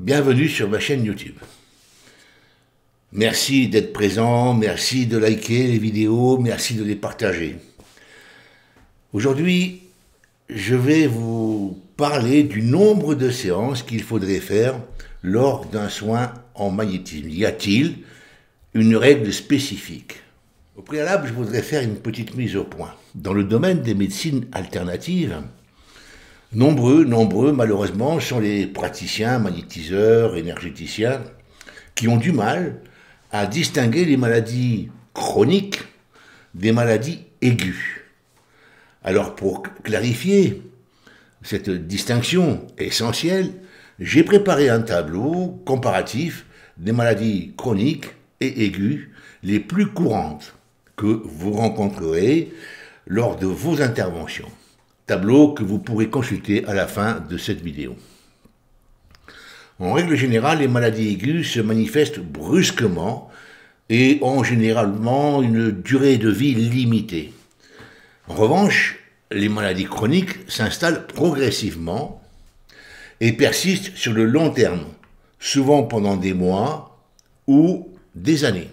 Bienvenue sur ma chaîne YouTube. Merci d'être présent, merci de liker les vidéos, merci de les partager. Aujourd'hui, je vais vous parler du nombre de séances qu'il faudrait faire lors d'un soin en magnétisme. Y a-t-il une règle spécifique Au préalable, je voudrais faire une petite mise au point. Dans le domaine des médecines alternatives, Nombreux, nombreux, malheureusement, sont les praticiens, magnétiseurs, énergéticiens, qui ont du mal à distinguer les maladies chroniques des maladies aiguës. Alors pour clarifier cette distinction essentielle, j'ai préparé un tableau comparatif des maladies chroniques et aiguës les plus courantes que vous rencontrerez lors de vos interventions tableau que vous pourrez consulter à la fin de cette vidéo. En règle générale, les maladies aiguës se manifestent brusquement et ont généralement une durée de vie limitée. En revanche, les maladies chroniques s'installent progressivement et persistent sur le long terme, souvent pendant des mois ou des années.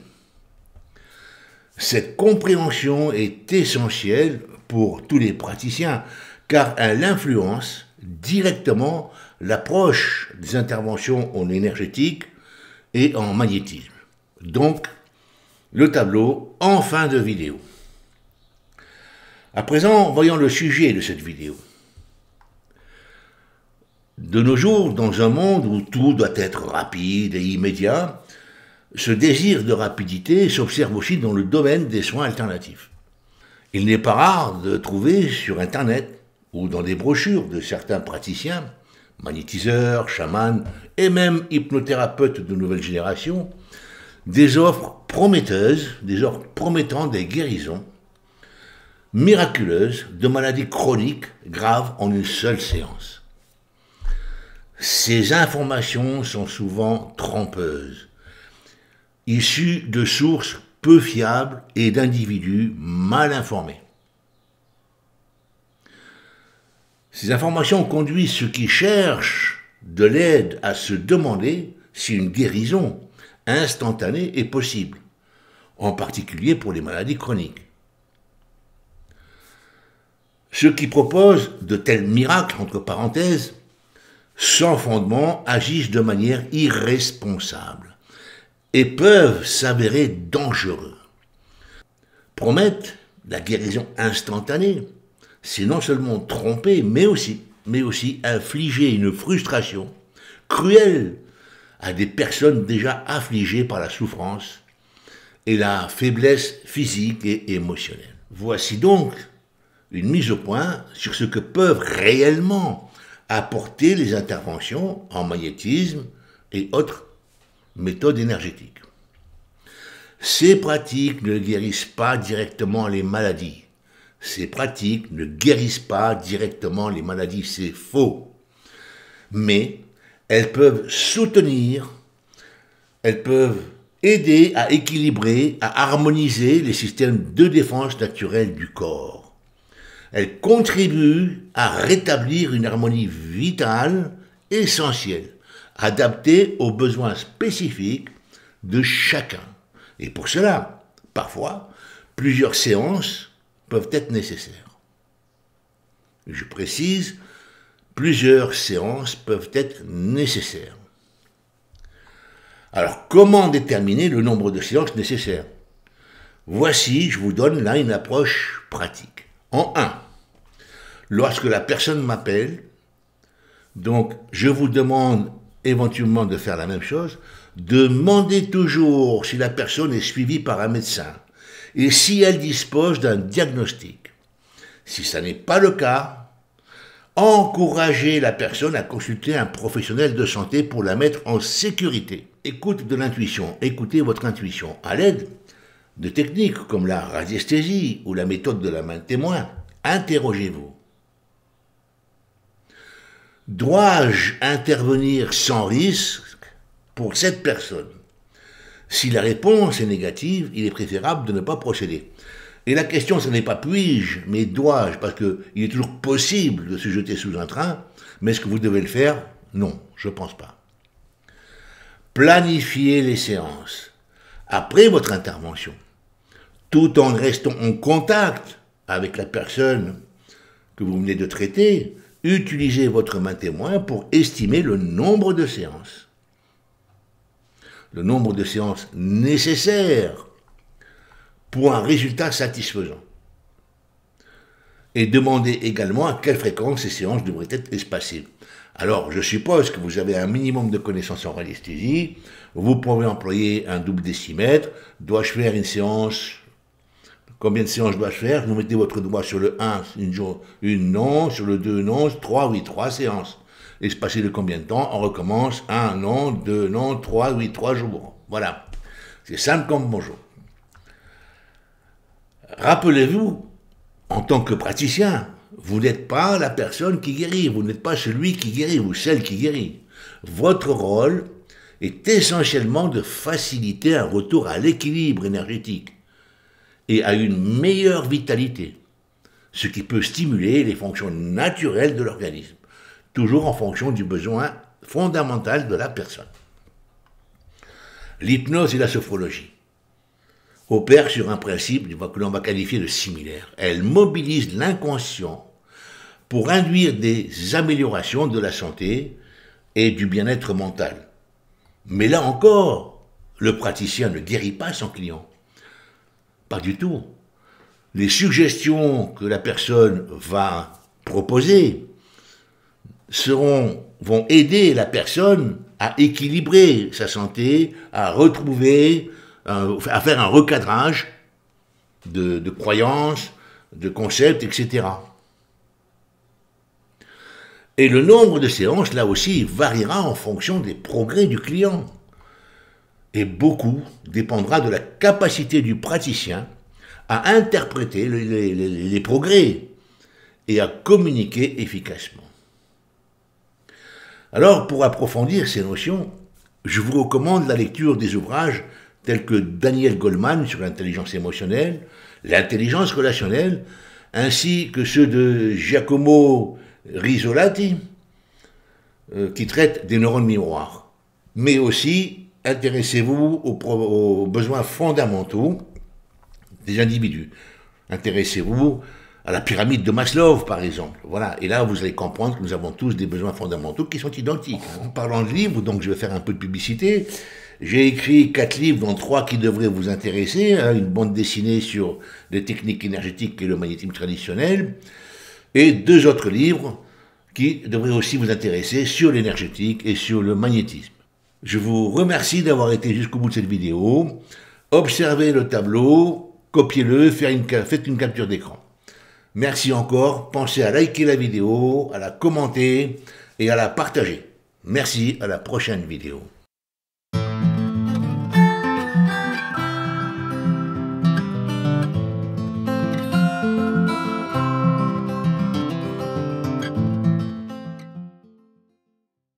Cette compréhension est essentielle pour tous les praticiens, car elle influence directement l'approche des interventions en énergétique et en magnétisme. Donc, le tableau en fin de vidéo. À présent, voyons le sujet de cette vidéo. De nos jours, dans un monde où tout doit être rapide et immédiat, ce désir de rapidité s'observe aussi dans le domaine des soins alternatifs. Il n'est pas rare de trouver sur Internet ou dans des brochures de certains praticiens, magnétiseurs, chamans et même hypnothérapeutes de nouvelle génération, des offres prometteuses, des offres promettant des guérisons miraculeuses de maladies chroniques graves en une seule séance. Ces informations sont souvent trompeuses, issues de sources peu fiables et d'individus mal informés. Ces informations conduisent ceux qui cherchent de l'aide à se demander si une guérison instantanée est possible, en particulier pour les maladies chroniques. Ceux qui proposent de tels miracles, entre parenthèses, sans fondement, agissent de manière irresponsable et peuvent s'avérer dangereux. Promettre la guérison instantanée, c'est non seulement tromper, mais aussi, mais aussi infliger une frustration cruelle à des personnes déjà affligées par la souffrance et la faiblesse physique et émotionnelle. Voici donc une mise au point sur ce que peuvent réellement apporter les interventions en magnétisme et autres méthode énergétique. Ces pratiques ne guérissent pas directement les maladies. Ces pratiques ne guérissent pas directement les maladies, c'est faux. Mais elles peuvent soutenir, elles peuvent aider à équilibrer, à harmoniser les systèmes de défense naturelle du corps. Elles contribuent à rétablir une harmonie vitale essentielle adapté aux besoins spécifiques de chacun. Et pour cela, parfois, plusieurs séances peuvent être nécessaires. Je précise, plusieurs séances peuvent être nécessaires. Alors, comment déterminer le nombre de séances nécessaires Voici, je vous donne là une approche pratique. En 1, lorsque la personne m'appelle, donc je vous demande éventuellement de faire la même chose, demandez toujours si la personne est suivie par un médecin et si elle dispose d'un diagnostic. Si ça n'est pas le cas, encouragez la personne à consulter un professionnel de santé pour la mettre en sécurité. Écoutez de l'intuition, écoutez votre intuition à l'aide de techniques comme la radiesthésie ou la méthode de la main témoin. Interrogez-vous. Dois-je intervenir sans risque pour cette personne Si la réponse est négative, il est préférable de ne pas procéder. Et la question, ce n'est pas puis-je, mais dois-je, parce qu'il est toujours possible de se jeter sous un train, mais est-ce que vous devez le faire Non, je ne pense pas. Planifiez les séances après votre intervention, tout en restant en contact avec la personne que vous venez de traiter, utilisez votre main témoin pour estimer le nombre de séances. Le nombre de séances nécessaires pour un résultat satisfaisant. Et demandez également à quelle fréquence ces séances devraient être espacées. Alors, je suppose que vous avez un minimum de connaissances en radiesthésie, vous pouvez employer un double décimètre, dois-je faire une séance combien de séances je faire, vous mettez votre doigt sur le 1, une, jour, une non, sur le 2, non, 3, oui, 3 séances. Et se passer de combien de temps On recommence 1, non, 2, non, 3, oui, 3 jours. Voilà. C'est simple comme bonjour. Rappelez-vous, en tant que praticien, vous n'êtes pas la personne qui guérit, vous n'êtes pas celui qui guérit ou celle qui guérit. Votre rôle est essentiellement de faciliter un retour à l'équilibre énergétique et à une meilleure vitalité, ce qui peut stimuler les fonctions naturelles de l'organisme, toujours en fonction du besoin fondamental de la personne. L'hypnose et la sophrologie opèrent sur un principe que l'on va qualifier de similaire. Elles mobilisent l'inconscient pour induire des améliorations de la santé et du bien-être mental. Mais là encore, le praticien ne guérit pas son client. Pas du tout. Les suggestions que la personne va proposer seront, vont aider la personne à équilibrer sa santé, à retrouver, à faire un recadrage de, de croyances, de concepts, etc. Et le nombre de séances, là aussi, variera en fonction des progrès du client et beaucoup dépendra de la capacité du praticien à interpréter les, progrès et à communiquer efficacement. Alors, pour approfondir ces notions, je vous recommande la lecture des ouvrages tels que Daniel Goldman sur l'intelligence émotionnelle, l'intelligence relationnelle, ainsi que ceux de Giacomo Risolati, euh, qui traite des neurones miroirs, mais aussi Intéressez-vous aux, besoins fondamentaux des individus. Intéressez-vous à la pyramide de Maslow, par exemple. Voilà. Et là, vous allez comprendre que nous avons tous des besoins fondamentaux qui sont identiques. Hein. En parlant de livres, donc je vais faire un peu de publicité. J'ai écrit quatre livres, dont trois qui devraient vous intéresser. Hein. une bande dessinée sur les techniques énergétiques et le magnétisme traditionnel. Et deux autres livres qui devraient aussi vous intéresser sur l'énergétique et sur le magnétisme. Je vous remercie d'avoir été jusqu'au bout de cette vidéo. Observez le tableau, copiez-le, faites une capture d'écran. Merci encore, pensez à liker la vidéo, à la commenter et à la partager. Merci, à la prochaine vidéo.